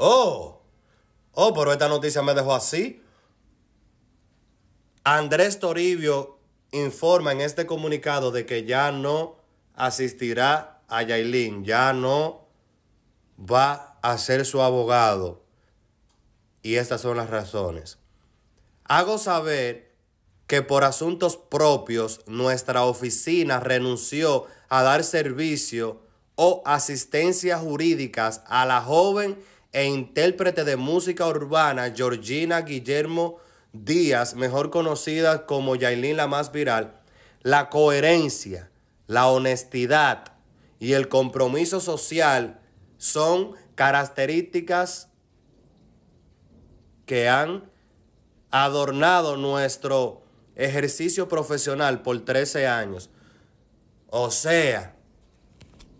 Oh, oh, pero esta noticia me dejó así. Andrés Toribio informa en este comunicado de que ya no asistirá a Yailin, ya no va a ser su abogado. Y estas son las razones. Hago saber que por asuntos propios nuestra oficina renunció a dar servicio o asistencias jurídicas a la joven e intérprete de música urbana Georgina Guillermo Díaz, mejor conocida como Yailin la más viral, la coherencia, la honestidad y el compromiso social son características que han adornado nuestro ejercicio profesional por 13 años. O sea,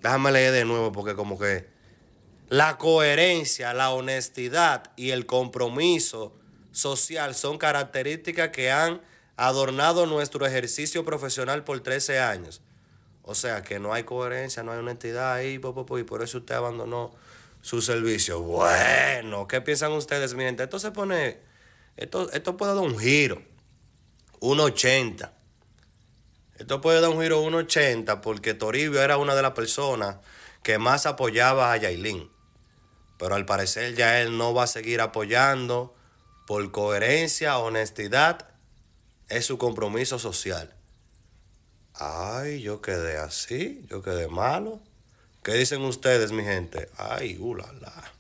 déjame leer de nuevo porque como que la coherencia, la honestidad y el compromiso social son características que han adornado nuestro ejercicio profesional por 13 años. O sea que no hay coherencia, no hay honestidad ahí, y por eso usted abandonó su servicio. Bueno, ¿qué piensan ustedes? Miren, esto se pone, esto, esto puede dar un giro, 1.80. Esto puede dar un giro 1.80 porque Toribio era una de las personas que más apoyaba a Yailin pero al parecer ya él no va a seguir apoyando por coherencia, honestidad, es su compromiso social. Ay, yo quedé así, yo quedé malo. ¿Qué dicen ustedes, mi gente? Ay, ulala.